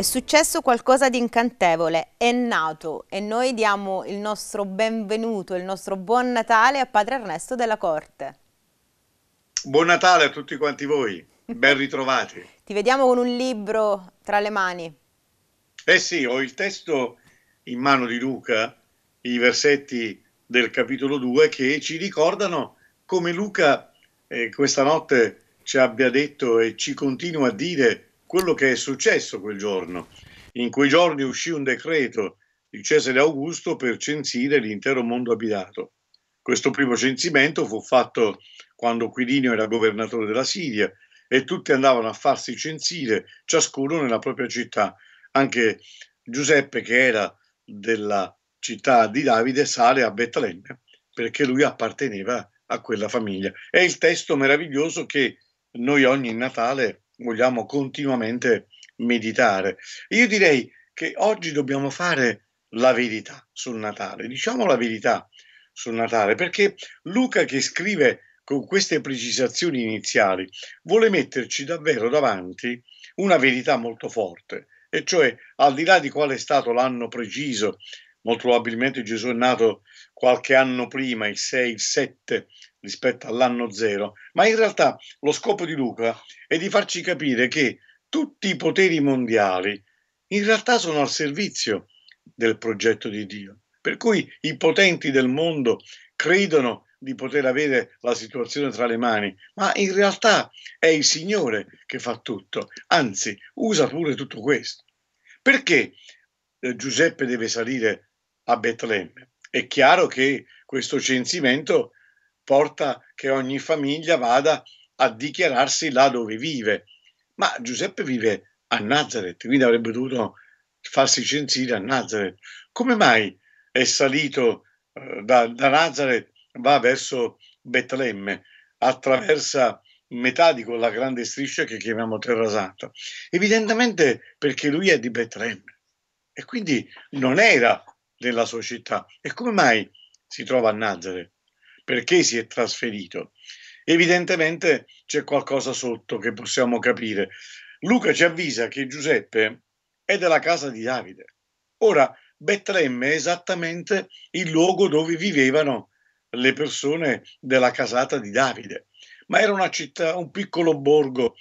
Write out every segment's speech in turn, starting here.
È successo qualcosa di incantevole, è nato e noi diamo il nostro benvenuto, il nostro buon Natale a Padre Ernesto della Corte. Buon Natale a tutti quanti voi, ben ritrovati. Ti vediamo con un libro tra le mani. Eh sì, ho il testo in mano di Luca, i versetti del capitolo 2 che ci ricordano come Luca eh, questa notte ci abbia detto e ci continua a dire quello che è successo quel giorno. In quei giorni uscì un decreto di Cesare Augusto per censire l'intero mondo abitato. Questo primo censimento fu fatto quando Quirinio era governatore della Siria e tutti andavano a farsi censire, ciascuno nella propria città. Anche Giuseppe, che era della città di Davide, sale a Betlemme perché lui apparteneva a quella famiglia. È il testo meraviglioso che noi ogni Natale vogliamo continuamente meditare. Io direi che oggi dobbiamo fare la verità sul Natale, diciamo la verità sul Natale, perché Luca che scrive con queste precisazioni iniziali vuole metterci davvero davanti una verità molto forte, e cioè al di là di quale è stato l'anno preciso, molto probabilmente Gesù è nato qualche anno prima, il 6, il 7 rispetto all'anno zero, ma in realtà lo scopo di Luca è di farci capire che tutti i poteri mondiali in realtà sono al servizio del progetto di Dio. Per cui i potenti del mondo credono di poter avere la situazione tra le mani, ma in realtà è il Signore che fa tutto, anzi usa pure tutto questo. Perché eh, Giuseppe deve salire a Betlemme? È chiaro che questo censimento porta che ogni famiglia vada a dichiararsi là dove vive. Ma Giuseppe vive a Nazareth, quindi avrebbe dovuto farsi censire a Nazareth. Come mai è salito eh, da, da, Nazareth, va verso Betlemme, attraversa metà di quella grande striscia che chiamiamo Terra Santa? Evidentemente perché lui è di Betlemme e quindi non era della sua città. E come mai si trova a Nazareth? perché si è trasferito. Evidentemente c'è qualcosa sotto che possiamo capire. Luca ci avvisa che Giuseppe è della casa di Davide. Ora, Betlemme è esattamente il luogo dove vivevano le persone della casata di Davide, ma era una città, un piccolo borgo,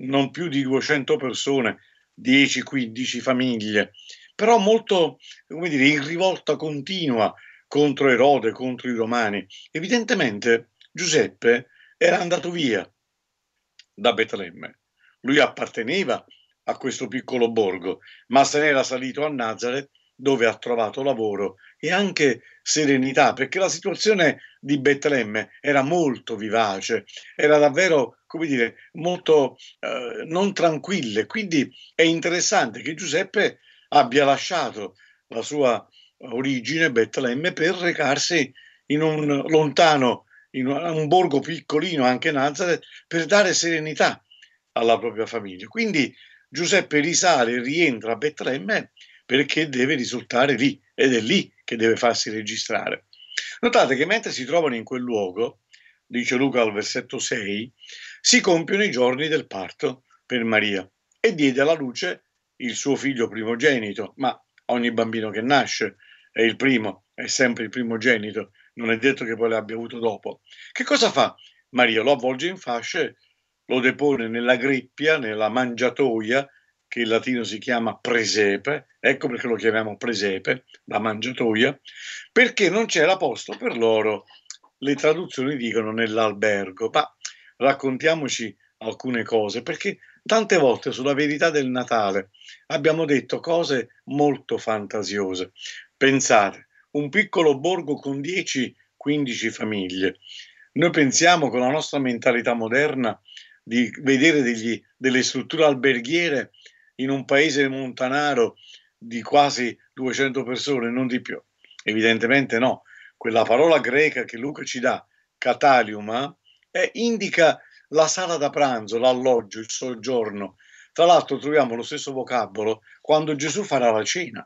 non più di 200 persone, 10-15 famiglie, però molto, come dire, in rivolta continua, contro Erode, contro i romani. Evidentemente Giuseppe era andato via da Betlemme. Lui apparteneva a questo piccolo borgo, ma se n'era salito a Nazareth dove ha trovato lavoro e anche serenità, perché la situazione di Betlemme era molto vivace, era davvero, come dire, molto eh, non tranquille. Quindi è interessante che Giuseppe abbia lasciato la sua origine, Betlemme, per recarsi in un lontano, in un borgo piccolino, anche Nazareth, per dare serenità alla propria famiglia. Quindi Giuseppe risale e rientra a Betlemme perché deve risultare lì ed è lì che deve farsi registrare. Notate che mentre si trovano in quel luogo, dice Luca al versetto 6, si compiono i giorni del parto per Maria e diede alla luce il suo figlio primogenito, ma ogni bambino che nasce è il primo, è sempre il primogenito, non è detto che poi l'abbia avuto dopo. Che cosa fa? Maria lo avvolge in fasce, lo depone nella greppia, nella mangiatoia, che in latino si chiama presepe, ecco perché lo chiamiamo presepe, la mangiatoia, perché non c'era posto per loro, le traduzioni dicono nell'albergo, ma raccontiamoci alcune cose, perché tante volte sulla verità del Natale abbiamo detto cose molto fantasiose. Pensate, un piccolo borgo con 10-15 famiglie. Noi pensiamo con la nostra mentalità moderna di vedere degli, delle strutture alberghiere in un paese montanaro di quasi 200 persone, non di più. Evidentemente no. Quella parola greca che Luca ci dà, catalium, eh, indica la sala da pranzo, l'alloggio, il soggiorno. Tra l'altro troviamo lo stesso vocabolo quando Gesù farà la cena.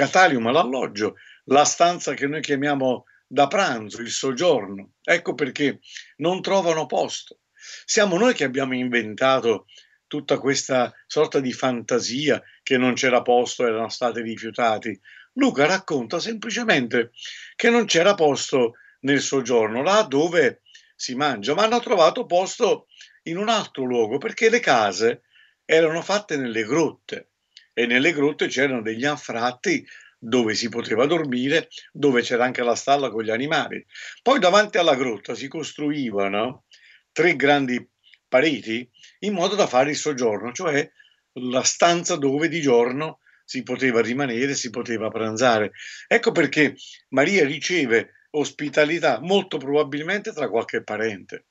Catalium all'alloggio, la stanza che noi chiamiamo da pranzo, il soggiorno. Ecco perché non trovano posto. Siamo noi che abbiamo inventato tutta questa sorta di fantasia che non c'era posto, erano stati rifiutati. Luca racconta semplicemente che non c'era posto nel soggiorno, là dove si mangia, ma hanno trovato posto in un altro luogo perché le case erano fatte nelle grotte e nelle grotte c'erano degli anfratti dove si poteva dormire, dove c'era anche la stalla con gli animali. Poi davanti alla grotta si costruivano tre grandi pareti in modo da fare il soggiorno, cioè la stanza dove di giorno si poteva rimanere, si poteva pranzare. Ecco perché Maria riceve ospitalità molto probabilmente tra qualche parente,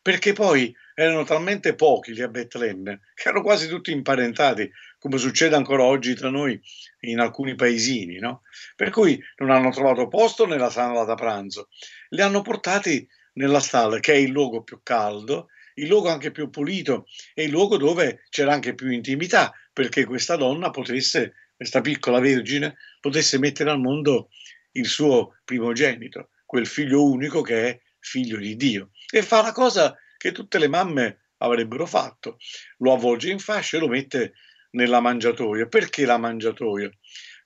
perché poi erano talmente pochi lì a Betlemme che erano quasi tutti imparentati, come succede ancora oggi tra noi in alcuni paesini, no? per cui non hanno trovato posto nella sala da pranzo, li hanno portati nella stalla, che è il luogo più caldo, il luogo anche più pulito e il luogo dove c'era anche più intimità, perché questa donna potesse, questa piccola vergine, potesse mettere al mondo il suo primogenito, quel figlio unico che è figlio di Dio. E fa la cosa che tutte le mamme avrebbero fatto, lo avvolge in fascia e lo mette nella mangiatoia. Perché la mangiatoia?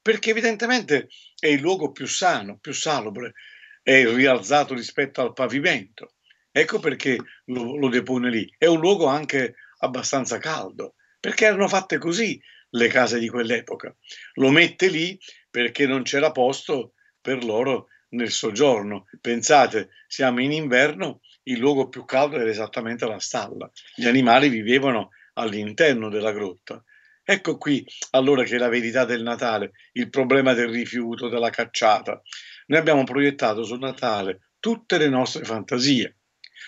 Perché evidentemente è il luogo più sano, più salubre, è rialzato rispetto al pavimento. Ecco perché lo, lo depone lì. È un luogo anche abbastanza caldo, perché erano fatte così le case di quell'epoca. Lo mette lì perché non c'era posto per loro nel soggiorno. Pensate, siamo in inverno, il luogo più caldo era esattamente la stalla. Gli animali vivevano all'interno della grotta. Ecco qui allora che è la verità del Natale, il problema del rifiuto, della cacciata. Noi abbiamo proiettato sul Natale tutte le nostre fantasie,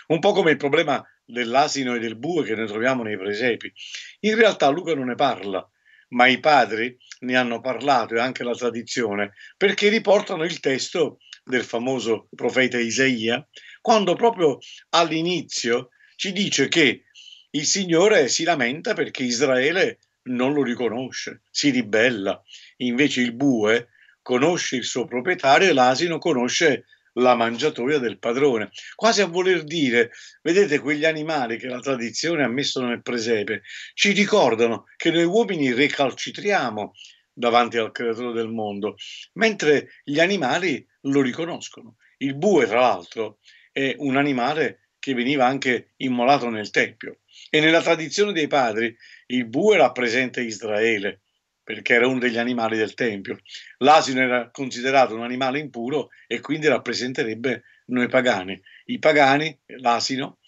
un po' come il problema dell'asino e del bue che ne troviamo nei presepi. In realtà Luca non ne parla, ma i padri ne hanno parlato e anche la tradizione, perché riportano il testo del famoso profeta Isaia, quando proprio all'inizio ci dice che il Signore si lamenta perché Israele non lo riconosce, si ribella. Invece il bue conosce il suo proprietario e l'asino conosce la mangiatoia del padrone, quasi a voler dire, vedete quegli animali che la tradizione ha messo nel presepe, ci ricordano che noi uomini recalcitriamo davanti al creatore del mondo, mentre gli animali lo riconoscono. Il bue, tra l'altro, è un animale che veniva anche immolato nel Tempio. E nella tradizione dei padri il bue rappresenta Israele, perché era uno degli animali del Tempio. L'asino era considerato un animale impuro e quindi rappresenterebbe noi pagani. I pagani, l'asino,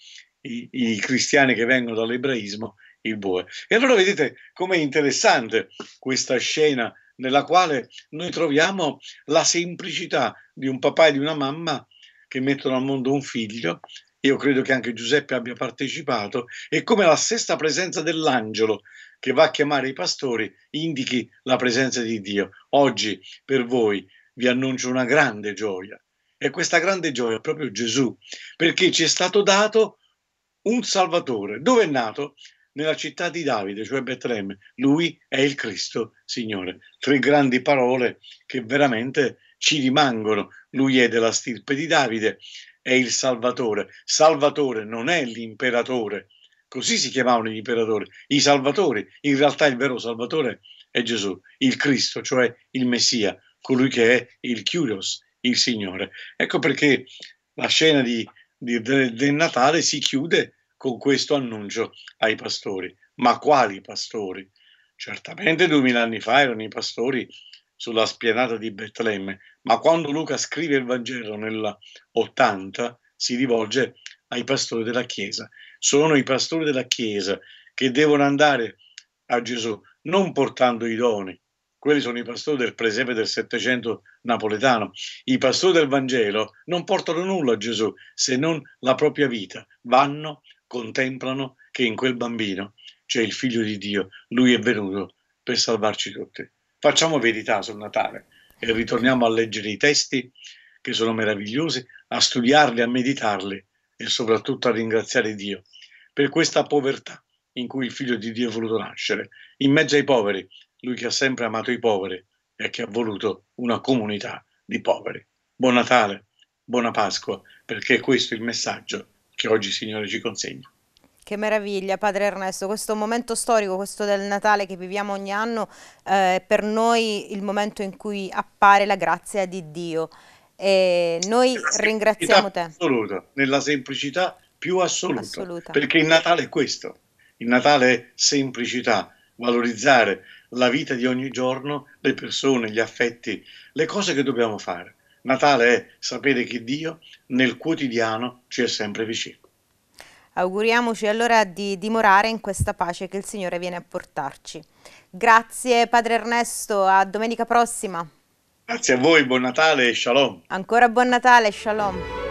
i, i cristiani che vengono dall'ebraismo, il bue. E allora vedete com'è interessante questa scena nella quale noi troviamo la semplicità di un papà e di una mamma che mettono al mondo un figlio io credo che anche Giuseppe abbia partecipato, e come la stessa presenza dell'angelo che va a chiamare i pastori indichi la presenza di Dio. Oggi per voi vi annuncio una grande gioia e questa grande gioia è proprio Gesù, perché ci è stato dato un Salvatore. Dove è nato? Nella città di Davide, cioè Betlemme. Lui è il Cristo Signore. Tre grandi parole che veramente ci rimangono. Lui è della stirpe di Davide, è il Salvatore. Salvatore non è l'imperatore. Così si chiamavano gli imperatori, i salvatori. In realtà il vero Salvatore è Gesù, il Cristo, cioè il Messia, colui che è il Kyrios, il Signore. Ecco perché la scena di, di, del, Natale si chiude con questo annuncio ai pastori. Ma quali pastori? Certamente duemila anni fa erano i pastori sulla spianata di Betlemme, ma quando Luca scrive il Vangelo nell'80 si rivolge ai pastori della Chiesa. Sono i pastori della Chiesa che devono andare a Gesù non portando i doni. Quelli sono i pastori del presepe del Settecento napoletano. I pastori del Vangelo non portano nulla a Gesù se non la propria vita. Vanno, contemplano che in quel bambino c'è il figlio di Dio. Lui è venuto per salvarci tutti. Facciamo verità sul Natale e ritorniamo a leggere i testi che sono meravigliosi, a studiarli, a meditarli e soprattutto a ringraziare Dio per questa povertà in cui il figlio di Dio è voluto nascere, in mezzo ai poveri, lui che ha sempre amato i poveri e che ha voluto una comunità di poveri. Buon Natale, buona Pasqua, perché questo è il messaggio che oggi il Signore ci consegna. Che meraviglia, padre Ernesto, questo momento storico, questo del Natale che viviamo ogni anno, eh, è per noi il momento in cui appare la grazia di Dio. E noi ringraziamo te. Assoluta, nella semplicità più assoluta, assoluta, perché il Natale è questo, il Natale è semplicità, valorizzare la vita di ogni giorno, le persone, gli affetti, le cose che dobbiamo fare. Natale è sapere che Dio nel quotidiano ci è sempre vicino. Auguriamoci allora di dimorare in questa pace che il Signore viene a portarci. Grazie Padre Ernesto, a domenica prossima. Grazie a voi, buon Natale e shalom. Ancora buon Natale e shalom.